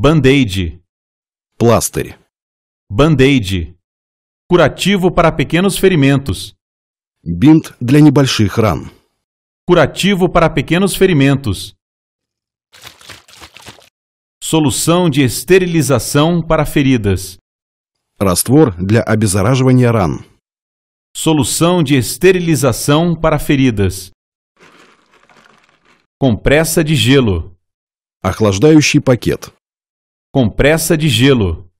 Band-aid. Pláster. Band-aid. Curativo para pequenos ferimentos. Бинт для небольших ран. Curativo para pequenos ferimentos. Solução de esterilização para feridas. Раствор для обеззараживания ран. Solução de esterilização para feridas. Compressa de gelo. Охлаждающий пакет compressa de gelo,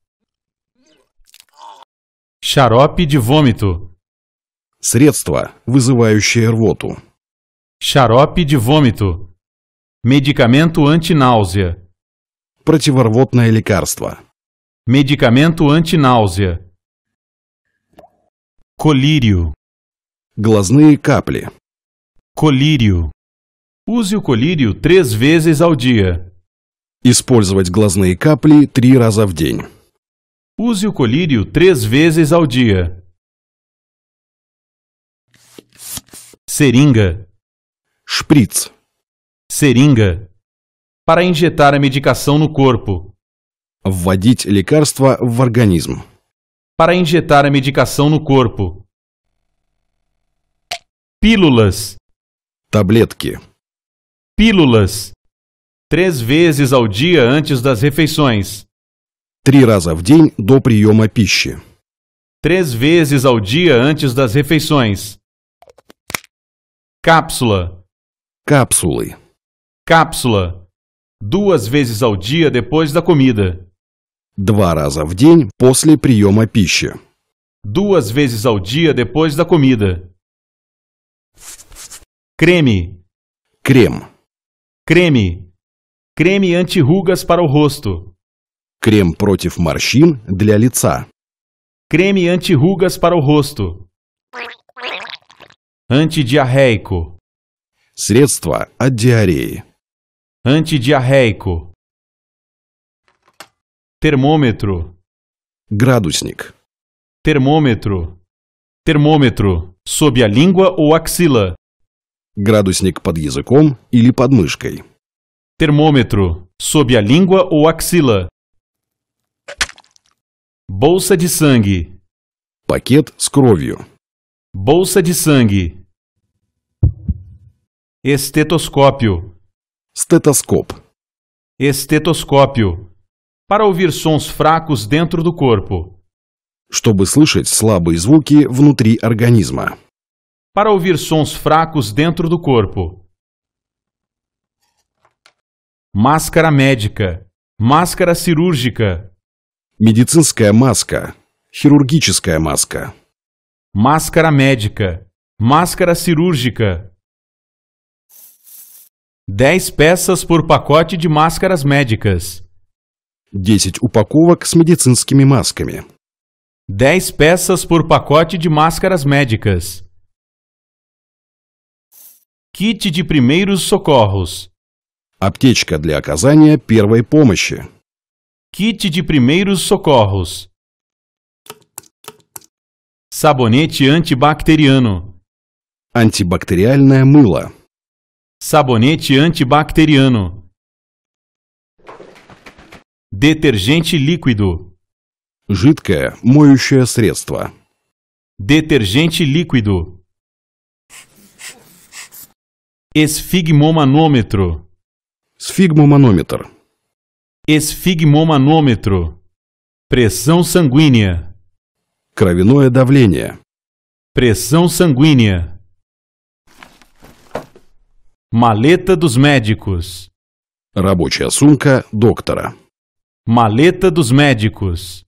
xarope de vômito, средство, вызывающее рвоту, xarope de vômito, medicamento antináusea, противорвотное лекарство, medicamento antináusea, colírio, глазные капли, colírio. Use o colírio três vezes ao dia. Использовать глазные капли три раза в день. Use o colírio três vezes ao dia. Seringa. Шприц. Seringa. Para injetar a medicação no corpo. Вводить лекарство в организм. Para injetar a medicação no corpo. Pílulas. Таблетки. Pílulas. Três vezes ao dia antes das refeições. Три раза в день до приема пищи. Três vezes ao dia antes das refeições. Cápsula. cápsula, Cápsula. Duas vezes ao dia depois da comida. Два раза в день после приема пищи. Duas vezes ao dia depois da comida. Creme. creme, Creme creme anti-rugas para o rosto. creme против морщин для лица. creme anti-rugas para o rosto. Antidiarreico. Средство от диареи. Antidiarreico. Termômetro. Градусник. Termômetro. Termômetro. Sob a língua ou axila. Градусник под языком или подмышкой. Termômetro sob a língua ou axila. Bolsa de sangue. Пакет с кровью. Bolsa de sangue. Estetoscópio. Стетоскоп. Estetoscópio. Para ouvir sons fracos dentro do corpo. Чтобы слышать слабые звуки внутри организма. Para ouvir sons fracos dentro do corpo máscara médica. Máscara cirúrgica. Медицинская маска. Хирургическая маска. Máscara médica. Máscara cirúrgica. 10 peças por pacote de máscaras médicas. 10 упаковок с медицинскими масками. 10 peças por pacote de máscaras médicas. Kit de primeiros socorros. Аптечка для оказания первой помощи. Kit de primeiros socorros. Sabonete antibacteriano. Антибактериальное мыло. Sabonete antibacteriano. Detergente líquido. Жидкое моющее средство. Detergente líquido. Esfigmomanômetro. Esfigmomanômetro. Esfigmomanômetro. Pressão sanguínea. Кровяное давление. Pressão sanguínea. Maleta dos médicos. Рабочая сумка доктора. Maleta dos médicos.